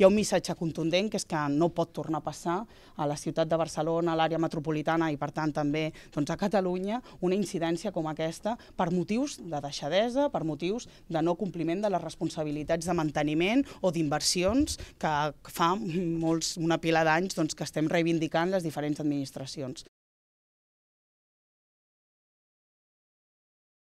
Hi ha un missatge contundent, que és que no pot tornar a passar a la ciutat de Barcelona, a l'àrea metropolitana i, per tant, també doncs, a Catalunya, una incidència com aquesta per motius de deixadesa, per motius de no compliment de les responsabilitats de manteniment o d'inversions que fa molts, una pila d'anys doncs, que estem reivindicant les diferents administracions.